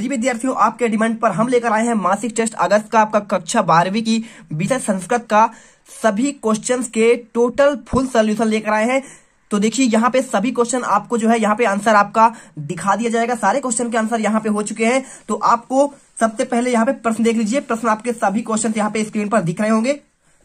प्रिय विद्यार्थियों आपके डिमांड पर हम लेकर आए हैं मासिक टेस्ट अगस्त का आपका कक्षा बारहवीं की विषय संस्कृत का सभी क्वेश्चंस के टोटल फुल सोल्यूशन लेकर आए हैं तो देखिए यहाँ पे सभी क्वेश्चन आपको जो है यहाँ पे आंसर आपका दिखा दिया जाएगा सारे क्वेश्चन के आंसर यहाँ पे हो चुके हैं तो आपको सबसे पहले यहाँ पे प्रश्न देख लीजिए प्रश्न आपके सभी क्वेश्चन यहाँ पे स्क्रीन पर दिख रहे होंगे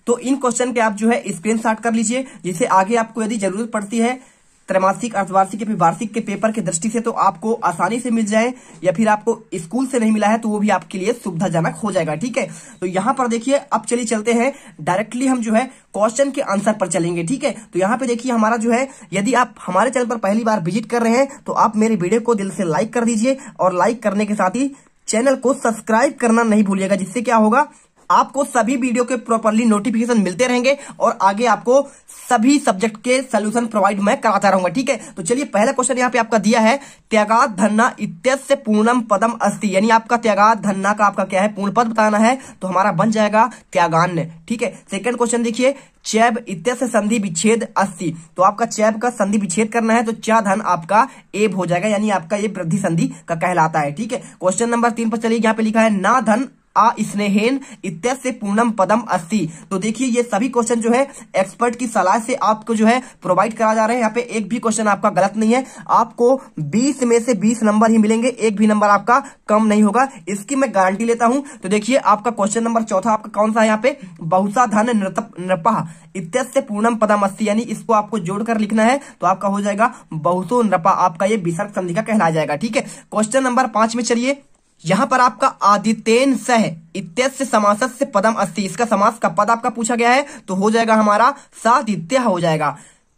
तो इन क्वेश्चन के आप जो है स्क्रीन कर लीजिए जिसे आगे आपको यदि जरूरत पड़ती है त्रैमासिक अर्धवार्षिक या फिर वार्षिक के पेपर की दृष्टि से तो आपको आसानी से मिल जाए या फिर आपको स्कूल से नहीं मिला है तो वो भी आपके लिए सुविधाजनक हो जाएगा ठीक है तो यहाँ पर देखिए अब चलिए चलते हैं डायरेक्टली हम जो है क्वेश्चन के आंसर पर चलेंगे ठीक है तो यहाँ पे देखिए हमारा जो है यदि आप हमारे चैनल पर पहली बार विजिट कर रहे हैं तो आप मेरे वीडियो को दिल से लाइक कर दीजिए और लाइक करने के साथ ही चैनल को सब्सक्राइब करना नहीं भूलिएगा जिससे क्या होगा आपको सभी वीडियो के प्रॉपरली नोटिफिकेशन मिलते रहेंगे और आगे आपको सभी सब्जेक्ट के सोल्यूशन प्रोवाइड मैं कराता रहूंगा ठीक है तो चलिए पहला क्वेश्चन यहाँ पे आपका दिया है त्यागा धन्ना इत्यस्य पूर्णम पदम अस्ति यानी आपका त्यागा धन्ना का आपका क्या है पूर्ण पद बताना है तो हमारा बन जाएगा त्यागान्य ठीक है सेकंड क्वेश्चन देखिए चैब इत्यस्य संधि विच्छेद अस्थि तो आपका चैब का संधि विच्छेद करना है तो चा धन आपका एब हो जाएगा यानी आपका ये वृद्धि संधि का कहलाता है ठीक है क्वेश्चन नंबर तीन पर चलिए यहाँ पे लिखा है ना धन आ स्नेहेन इत्यस्य पूर्णम पदम अस्सी तो देखिए ये सभी क्वेश्चन जो है एक्सपर्ट की सलाह से आपको जो है प्रोवाइड करा जा रहे हैं यहाँ पे एक भी क्वेश्चन आपका गलत नहीं है आपको 20 में से 20 नंबर ही मिलेंगे एक भी नंबर आपका कम नहीं होगा इसकी मैं गारंटी लेता हूं तो देखिए आपका क्वेश्चन नंबर चौथा आपका कौन सा है यहाँ पे बहुसा धन नृपा इत्यस्य पूर्णम पदम अस्सी यानी इसको आपको जोड़कर लिखना है तो आपका हो जाएगा बहुसो नृपा आपका ये विसर्ग संधि का कहला जाएगा ठीक है क्वेश्चन नंबर पांच में चलिए यहाँ पर आपका आदित्यन सह इत्यस्य समासस्य पदम अस्थि इसका समास का पद आपका पूछा गया है तो हो जाएगा हमारा सादित्य हो जाएगा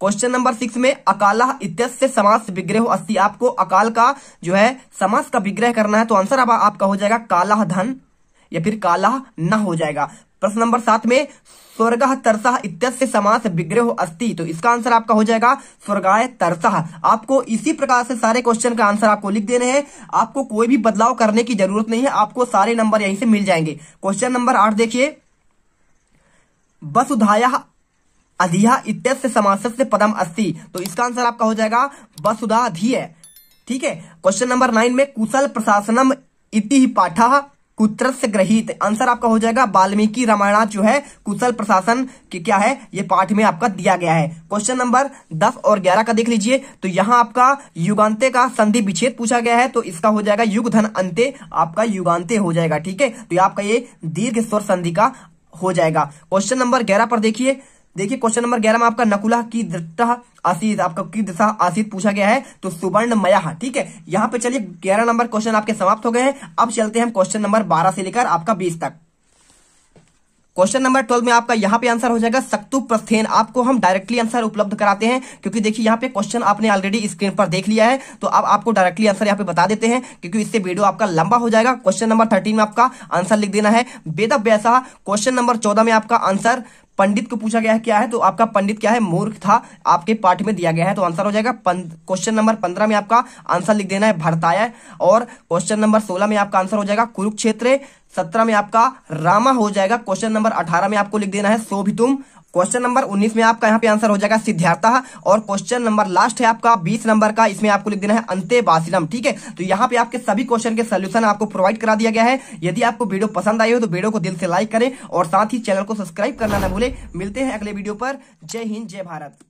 क्वेश्चन नंबर सिक्स में अकाला इत्यस्य समास विग्रह अस्थि आपको अकाल का जो है समास का विग्रह करना है तो आंसर अब आपका हो जाएगा काला धन या फिर काला न हो जाएगा प्रश्न नंबर सात में स्वर्ग तरसा इत्यस्य समास विग्रह अस्ति तो इसका आंसर आपका हो जाएगा स्वर्गाय तरसा आपको इसी प्रकार से सारे क्वेश्चन का आंसर आपको लिख देने हैं आपको कोई भी बदलाव करने की जरूरत नहीं है आपको सारे नंबर यहीं से मिल जाएंगे क्वेश्चन नंबर आठ देखिए वसुधाया अधिया इत्यस्य समासस्य पदम अस्थि तो इसका आंसर आपका हो जाएगा वसुधाधी ठीक है क्वेश्चन नंबर नाइन में कुशल प्रशासनम इति पाठा कुत्र ग्रहित आंसर आपका हो जाएगा वाल्मीकि रामायणा जो है कुशल प्रशासन की क्या है ये पाठ में आपका दिया गया है क्वेश्चन नंबर दस और ग्यारह का देख लीजिए तो यहाँ आपका युगांते का संधि विच्छेद पूछा गया है तो इसका हो जाएगा युग धन अंत्य आपका युगांते हो जाएगा ठीक है तो आपका ये दीर्घ स्वर संधि का हो जाएगा क्वेश्चन नंबर ग्यारह पर देखिए देखिए क्वेश्चन नंबर ग्यारह में आपका नकुला की दृष्टा आशीष आपका की दिशा आशीष पूछा गया है तो सुवर्ण मया ठीक है यहाँ पे चलिए ग्यारह नंबर क्वेश्चन आपके समाप्त हो गए हैं अब चलते हैं क्वेश्चन नंबर बारह से लेकर आपका बीस तक क्वेश्चन नंबर ट्वेल्व में आपका यहाँ पे आंसर हो जाएगा सक्तु प्रस्थेन आपको हम डायरेक्टली आंसर उपलब्ध कराते हैं क्योंकि देखिए यहाँ पे क्वेश्चन आपने ऑलरेडी स्क्रीन पर देख लिया है तो अब आपको डायरेक्टली आंसर यहाँ पे बता देते हैं क्योंकि इससे वीडियो आपका लंबा हो जाएगा क्वेश्चन नंबर थर्टीन में आपका आंसर लिख देना है वेद व्यासा क्वेश्चन नंबर चौदह में आपका आंसर पंडित को पूछा गया है क्या है तो आपका पंडित क्या है मूर्ख था आपके पाठ में दिया गया है तो आंसर हो जाएगा क्वेश्चन नंबर पंद्रह में आपका आंसर लिख देना है भरताया और क्वेश्चन नंबर सोलह में आपका आंसर हो जाएगा कुरुक्षेत्र सत्रह में आपका रामा हो जाएगा क्वेश्चन नंबर अठारह में आपको लिख देना है सोभितुम क्वेश्चन नंबर उन्नीस में आपका यहाँ पे आंसर हो जाएगा सिद्धार्था और क्वेश्चन नंबर लास्ट है आपका बीस नंबर का इसमें आपको लिख देना है अंते बासिलम ठीक है तो यहाँ पे आपके सभी क्वेश्चन के सोल्यूशन आपको प्रोवाइड करा दिया गया है यदि आपको वीडियो पसंद आई हो तो वीडियो को दिल से लाइक करें और साथ ही चैनल को सब्सक्राइब करना ना भूले मिलते हैं अगले वीडियो पर जय हिंद जय भारत